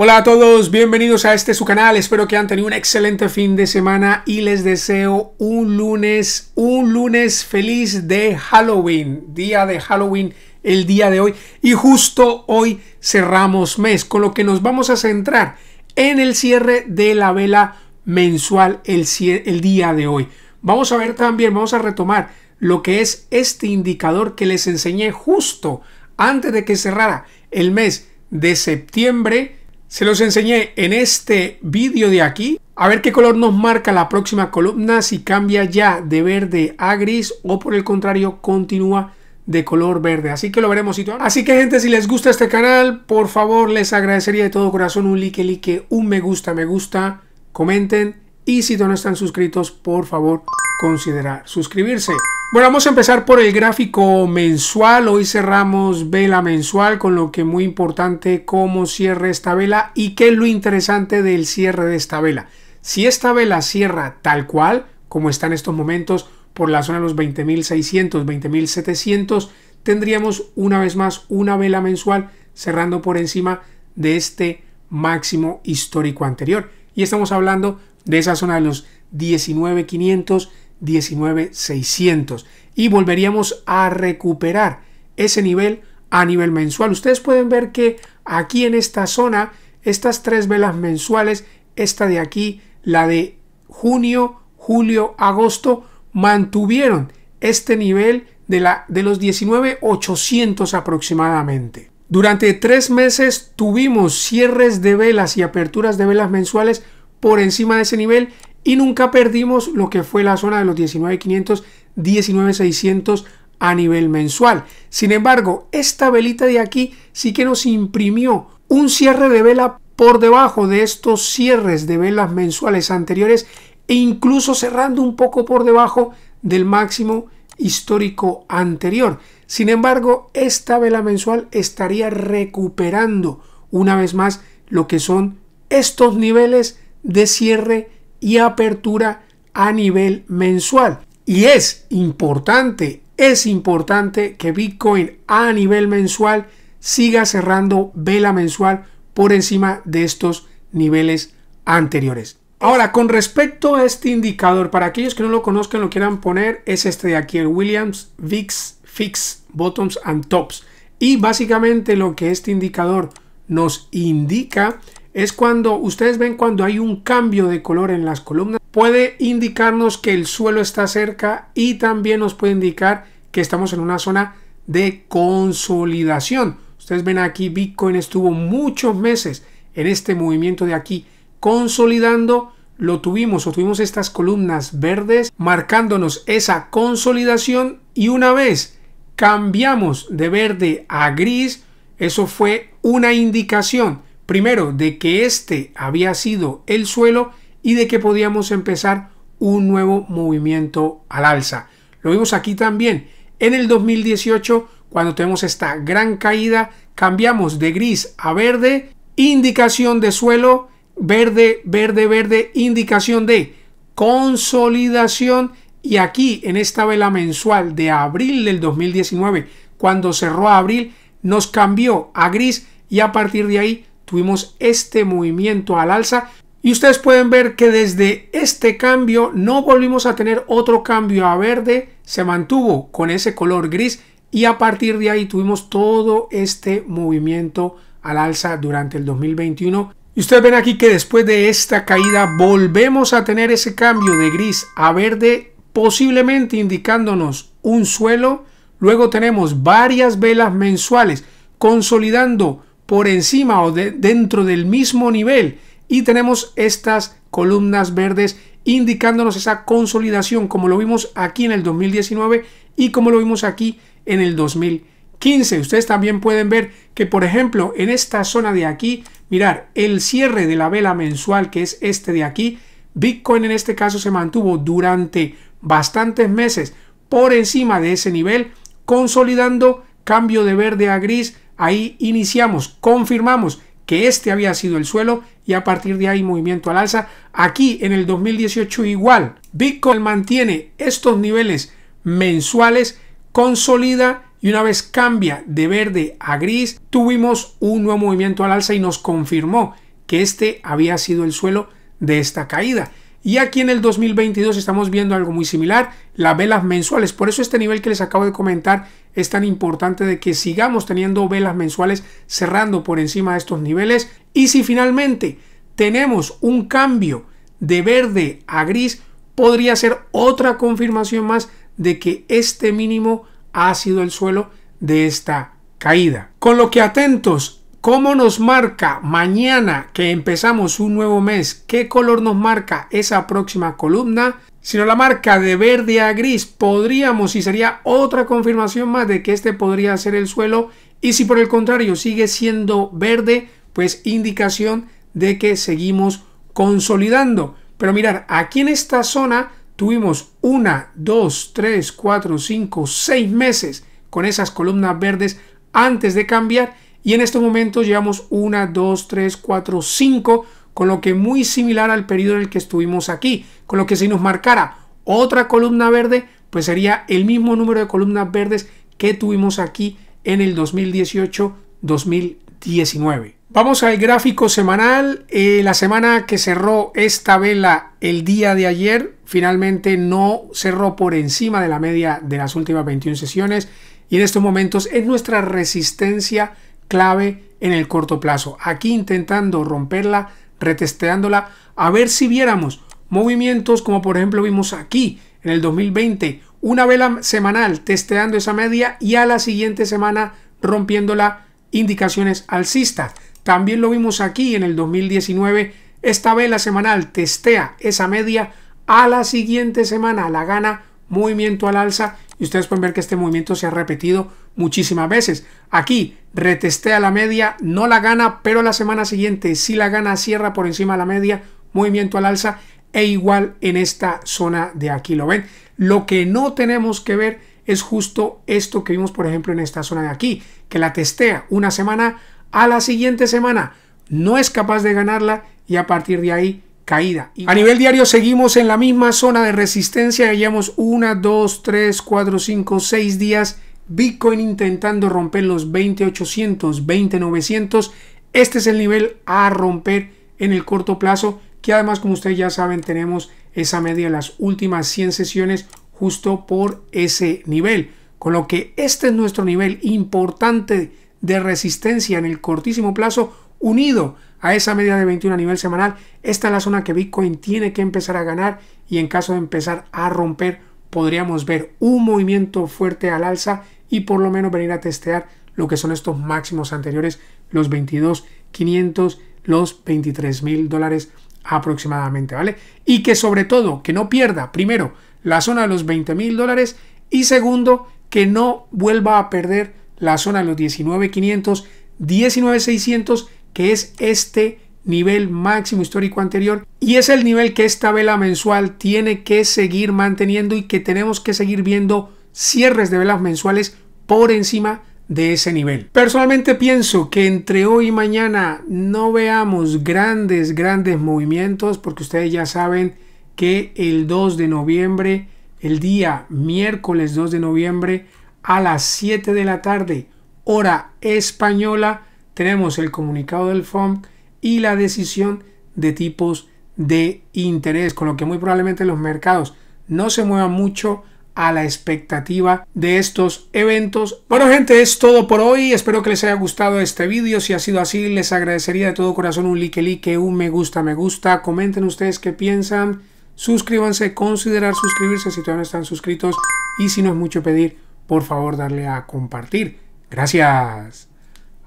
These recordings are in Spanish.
Hola a todos, bienvenidos a este su canal, espero que han tenido un excelente fin de semana y les deseo un lunes, un lunes feliz de Halloween, día de Halloween el día de hoy y justo hoy cerramos mes, con lo que nos vamos a centrar en el cierre de la vela mensual el, el día de hoy. Vamos a ver también, vamos a retomar lo que es este indicador que les enseñé justo antes de que cerrara el mes de septiembre se los enseñé en este vídeo de aquí. A ver qué color nos marca la próxima columna, si cambia ya de verde a gris o por el contrario continúa de color verde. Así que lo veremos situado. Así que gente, si les gusta este canal, por favor les agradecería de todo corazón un like, like, un me gusta, me gusta, comenten y si no están suscritos, por favor, considerar suscribirse. Bueno, vamos a empezar por el gráfico mensual. Hoy cerramos vela mensual, con lo que muy importante cómo cierre esta vela y qué es lo interesante del cierre de esta vela. Si esta vela cierra tal cual, como está en estos momentos, por la zona de los 20.600, 20.700, tendríamos una vez más una vela mensual cerrando por encima de este máximo histórico anterior. Y estamos hablando de esa zona de los 19,500, 19,600 y volveríamos a recuperar ese nivel a nivel mensual. Ustedes pueden ver que aquí en esta zona, estas tres velas mensuales, esta de aquí, la de junio, julio, agosto, mantuvieron este nivel de, la, de los 19,800 aproximadamente. Durante tres meses tuvimos cierres de velas y aperturas de velas mensuales por encima de ese nivel y nunca perdimos lo que fue la zona de los 19.500, 19.600 a nivel mensual. Sin embargo, esta velita de aquí sí que nos imprimió un cierre de vela por debajo de estos cierres de velas mensuales anteriores e incluso cerrando un poco por debajo del máximo histórico anterior. Sin embargo, esta vela mensual estaría recuperando una vez más lo que son estos niveles de cierre y apertura a nivel mensual. Y es importante, es importante que Bitcoin a nivel mensual siga cerrando vela mensual por encima de estos niveles anteriores. Ahora, con respecto a este indicador, para aquellos que no lo conozcan, lo quieran poner, es este de aquí, el Williams VIX Fix Bottoms and Tops. Y básicamente lo que este indicador nos indica es cuando ustedes ven cuando hay un cambio de color en las columnas. Puede indicarnos que el suelo está cerca y también nos puede indicar que estamos en una zona de consolidación. Ustedes ven aquí Bitcoin estuvo muchos meses en este movimiento de aquí consolidando. Lo tuvimos o tuvimos estas columnas verdes marcándonos esa consolidación y una vez cambiamos de verde a gris, eso fue una indicación Primero, de que este había sido el suelo y de que podíamos empezar un nuevo movimiento al alza. Lo vimos aquí también. En el 2018, cuando tenemos esta gran caída, cambiamos de gris a verde, indicación de suelo, verde, verde, verde, indicación de consolidación. Y aquí en esta vela mensual de abril del 2019, cuando cerró abril, nos cambió a gris y a partir de ahí tuvimos este movimiento al alza y ustedes pueden ver que desde este cambio no volvimos a tener otro cambio a verde, se mantuvo con ese color gris y a partir de ahí tuvimos todo este movimiento al alza durante el 2021. Y ustedes ven aquí que después de esta caída volvemos a tener ese cambio de gris a verde, posiblemente indicándonos un suelo. Luego tenemos varias velas mensuales consolidando por encima o dentro del mismo nivel y tenemos estas columnas verdes indicándonos esa consolidación como lo vimos aquí en el 2019 y como lo vimos aquí en el 2015. Ustedes también pueden ver que por ejemplo en esta zona de aquí, mirar el cierre de la vela mensual que es este de aquí, Bitcoin en este caso se mantuvo durante bastantes meses por encima de ese nivel, consolidando cambio de verde a gris, Ahí iniciamos, confirmamos que este había sido el suelo y a partir de ahí movimiento al alza. Aquí en el 2018 igual, Bitcoin mantiene estos niveles mensuales, consolida y una vez cambia de verde a gris, tuvimos un nuevo movimiento al alza y nos confirmó que este había sido el suelo de esta caída. Y aquí en el 2022 estamos viendo algo muy similar, las velas mensuales. Por eso este nivel que les acabo de comentar es tan importante de que sigamos teniendo velas mensuales cerrando por encima de estos niveles. Y si finalmente tenemos un cambio de verde a gris, podría ser otra confirmación más de que este mínimo ha sido el suelo de esta caída. Con lo que atentos ¿Cómo nos marca mañana que empezamos un nuevo mes? ¿Qué color nos marca esa próxima columna? Si nos la marca de verde a gris, podríamos y sería otra confirmación más de que este podría ser el suelo. Y si por el contrario sigue siendo verde, pues indicación de que seguimos consolidando. Pero mirar, aquí en esta zona tuvimos una, dos, tres, cuatro, cinco, seis meses con esas columnas verdes antes de cambiar y en estos momentos llevamos 1, 2, 3, 4, 5, con lo que muy similar al periodo en el que estuvimos aquí. Con lo que si nos marcara otra columna verde, pues sería el mismo número de columnas verdes que tuvimos aquí en el 2018-2019. Vamos al gráfico semanal. Eh, la semana que cerró esta vela el día de ayer, finalmente no cerró por encima de la media de las últimas 21 sesiones. Y en estos momentos es nuestra resistencia clave en el corto plazo. Aquí intentando romperla, retesteándola, a ver si viéramos movimientos como por ejemplo vimos aquí en el 2020, una vela semanal testeando esa media y a la siguiente semana rompiéndola indicaciones alcistas. También lo vimos aquí en el 2019, esta vela semanal testea esa media a la siguiente semana, la gana movimiento al alza y ustedes pueden ver que este movimiento se ha repetido muchísimas veces. Aquí retestea la media, no la gana, pero la semana siguiente si la gana, cierra por encima de la media, movimiento al alza e igual en esta zona de aquí, ¿lo ven? Lo que no tenemos que ver es justo esto que vimos, por ejemplo, en esta zona de aquí, que la testea una semana, a la siguiente semana no es capaz de ganarla y a partir de ahí caída. A nivel diario seguimos en la misma zona de resistencia, llevamos 1, 2, 3, 4, 5, 6 días Bitcoin intentando romper los 2800, 2900. Este es el nivel a romper en el corto plazo, que además como ustedes ya saben tenemos esa media en las últimas 100 sesiones justo por ese nivel. Con lo que este es nuestro nivel importante de resistencia en el cortísimo plazo, unido a esa media de 21 a nivel semanal. Esta es la zona que Bitcoin tiene que empezar a ganar y en caso de empezar a romper podríamos ver un movimiento fuerte al alza y por lo menos venir a testear lo que son estos máximos anteriores, los 22.500, los 23.000 dólares aproximadamente, ¿vale? Y que sobre todo, que no pierda, primero, la zona de los 20.000 dólares y segundo, que no vuelva a perder la zona de los 19.500, 19.600, que es este nivel máximo histórico anterior y es el nivel que esta vela mensual tiene que seguir manteniendo y que tenemos que seguir viendo cierres de velas mensuales por encima de ese nivel. Personalmente pienso que entre hoy y mañana no veamos grandes, grandes movimientos porque ustedes ya saben que el 2 de noviembre, el día miércoles 2 de noviembre a las 7 de la tarde, hora española, tenemos el comunicado del FOMC y la decisión de tipos de interés, con lo que muy probablemente los mercados no se muevan mucho a la expectativa de estos eventos. Bueno gente, es todo por hoy. Espero que les haya gustado este vídeo. Si ha sido así, les agradecería de todo corazón un like, like, un me gusta, me gusta. Comenten ustedes qué piensan. Suscríbanse, considerar suscribirse si todavía no están suscritos. Y si no es mucho pedir, por favor darle a compartir. Gracias.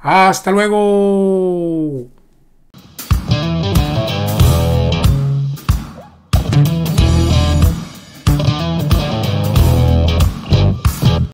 Hasta luego.